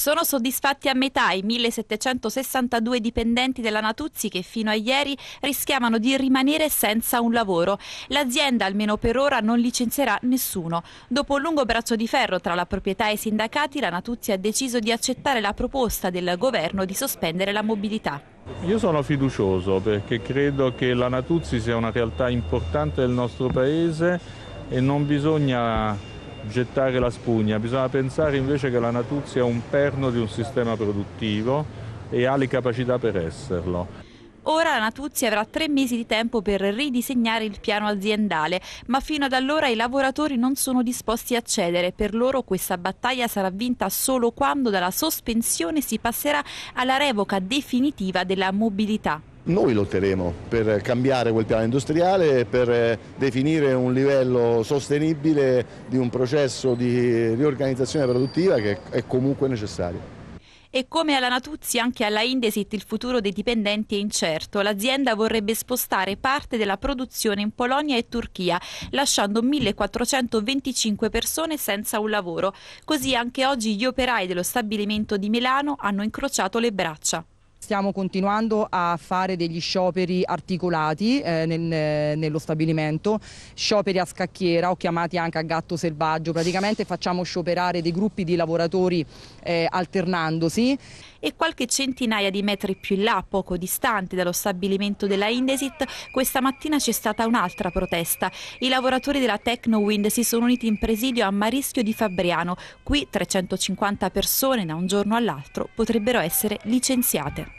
Sono soddisfatti a metà i 1762 dipendenti della Natuzzi che fino a ieri rischiavano di rimanere senza un lavoro. L'azienda, almeno per ora, non licenzierà nessuno. Dopo un lungo braccio di ferro tra la proprietà e i sindacati, la Natuzzi ha deciso di accettare la proposta del governo di sospendere la mobilità. Io sono fiducioso perché credo che la Natuzzi sia una realtà importante del nostro paese e non bisogna gettare la spugna, bisogna pensare invece che la Natuzia è un perno di un sistema produttivo e ha le capacità per esserlo. Ora la Natuzzi avrà tre mesi di tempo per ridisegnare il piano aziendale, ma fino ad allora i lavoratori non sono disposti a cedere. Per loro questa battaglia sarà vinta solo quando dalla sospensione si passerà alla revoca definitiva della mobilità. Noi lotteremo per cambiare quel piano industriale, per eh, definire un livello sostenibile di un processo di riorganizzazione produttiva che è comunque necessario. E come alla Natuzzi, anche alla Indesit il futuro dei dipendenti è incerto. L'azienda vorrebbe spostare parte della produzione in Polonia e Turchia, lasciando 1425 persone senza un lavoro. Così anche oggi gli operai dello stabilimento di Milano hanno incrociato le braccia stiamo continuando a fare degli scioperi articolati eh, nel, eh, nello stabilimento, scioperi a scacchiera o chiamati anche a gatto selvaggio, praticamente facciamo scioperare dei gruppi di lavoratori eh, alternandosi. E qualche centinaia di metri più in là, poco distante dallo stabilimento della Indesit, questa mattina c'è stata un'altra protesta. I lavoratori della Tecnowind si sono uniti in presidio a Marischio di Fabriano. Qui 350 persone da un giorno all'altro potrebbero essere licenziate.